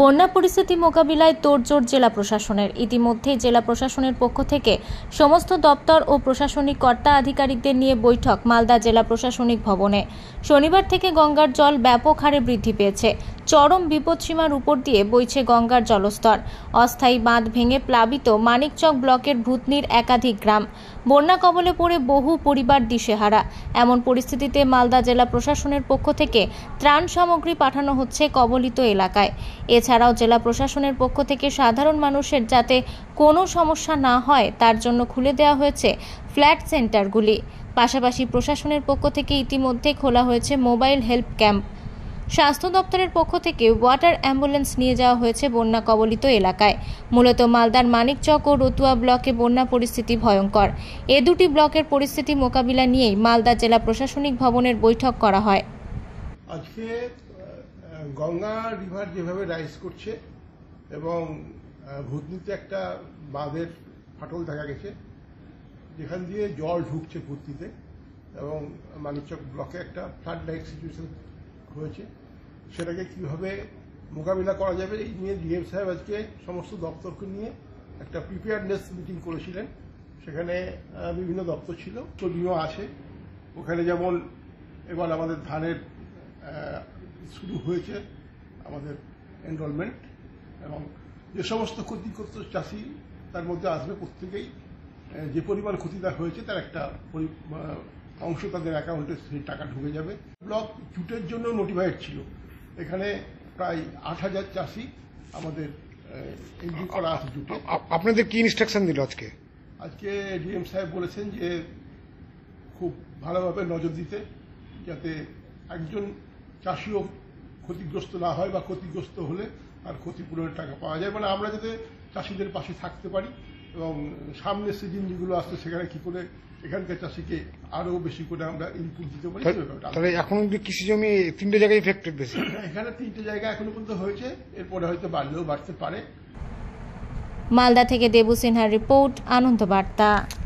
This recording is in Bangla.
বন্যা পরিস্থিতি মোকাবিলায় তোড়জোড় জেলা প্রশাসনের ইতিমধ্যে জেলা প্রশাসনের পক্ষ থেকে সমস্ত দপ্তর ও প্রশাসনিক কর্তা আধিকারিকদের নিয়ে বৈঠক মালদা জেলা প্রশাসনিক ভবনে শনিবার থেকে গঙ্গার জল ব্যাপক হারে বৃদ্ধি পেয়েছে চরম বিপদসীমার উপর দিয়ে বইছে গঙ্গার জলস্তর অস্থায়ী বাঁধ ভেঙে প্লাবিত মানিকচক ব্লকের ভূতনির একাধিক গ্রাম বন্যা কবলে পড়ে বহু পরিবার দিশেহারা এমন পরিস্থিতিতে মালদা জেলা প্রশাসনের পক্ষ থেকে ত্রাণ সামগ্রী পাঠানো হচ্ছে কবলিত এলাকায় এছাড়াও জেলা প্রশাসনের পক্ষ থেকে সাধারণ মানুষের যাতে কোনো সমস্যা না হয় তার জন্য খুলে দেওয়া হয়েছে ফ্ল্যাট সেন্টারগুলি পাশাপাশি প্রশাসনের পক্ষ থেকে ইতিমধ্যে খোলা হয়েছে মোবাইল হেল্প ক্যাম্প স্বাস্থ্য দপ্তরের পক্ষ থেকে ওয়াটার অ্যাম্বুলেন্স নিয়ে যাওয়া হয়েছে বন্যা কবলিত এলাকায় মূলত মালদার মানিকচক ও রতুয়া ব্লকে বন্যা পরিস্থিতি ভয়ঙ্কর এ দুটি ব্লকের পরিস্থিতি মোকাবিলা নিয়েই মালদা জেলা প্রশাসনিক ভবনের বৈঠক করা হয় আজকে গঙ্গা রিভার যেভাবে রাইজ করছে এবং ভূতনিতে একটা বাঁধের ফাটল দেখা গেছে যেখান দিয়ে জল ঢুকছে ভূতনিতে এবং মানিকচক ব্লকে একটা ফ্লাড লাইট সিচুয়েশন হয়েছে সেটাকে কিভাবে মোকাবিলা করা যাবে এই নিয়ে ডিএম সাহেব আজকে সমস্ত দপ্তরকে নিয়ে একটা প্রিপেয়ারনেস মিটিং করেছিলেন সেখানে বিভিন্ন দপ্তর ছিল তো বিমা আছে ওখানে যেমন এবার আমাদের ধানের শুরু হয়েছে আমাদের এনরোলমেন্ট এবং যে সমস্ত ক্ষতিগ্রস্ত চাষি তার মধ্যে আসবে প্রত্যেকেই যে পরিমাণ ক্ষতিটা হয়েছে তার একটা অংশ তাদের অ্যাকাউন্টে সেই টাকা ঢুকে যাবে ব্লক জুটের জন্য নোটিফাইড ছিল এখানে প্রায় আট হাজার চাষি আমাদের করা আছে আপনাদের কি ইনস্ট্রাকশন দিল আজকে আজকে ডিএম সাহেব বলেছেন যে খুব ভালোভাবে নজর দিতে যাতে একজন চাষিও ক্ষতিগ্রস্ত না হয় বা ক্ষতিগ্রস্ত হলে আর ক্ষতিপূরণের টাকা পাওয়া যায় মানে আমরা যাতে চাষিদের পাশে থাকতে পারি এবং সামনের সিজন যেগুলো আসছে সেখানে কি করে এখানকার চাষিকে আরো বেশি করে আমরা ইনপুট দিতে পারি এখন যে কৃষি জমি তিনটে জায়গায় ইফেক্টেড বেশি হ্যাঁ, হ্যাঁ, এখানে তিনটে জায়গা এখনো পর্যন্ত হয়েছে এরপরে হয়তো বাড়লেও বাড়তে পারে মালদা থেকে দেবু সিনহার রিপোর্ট আনন্দ বার্তা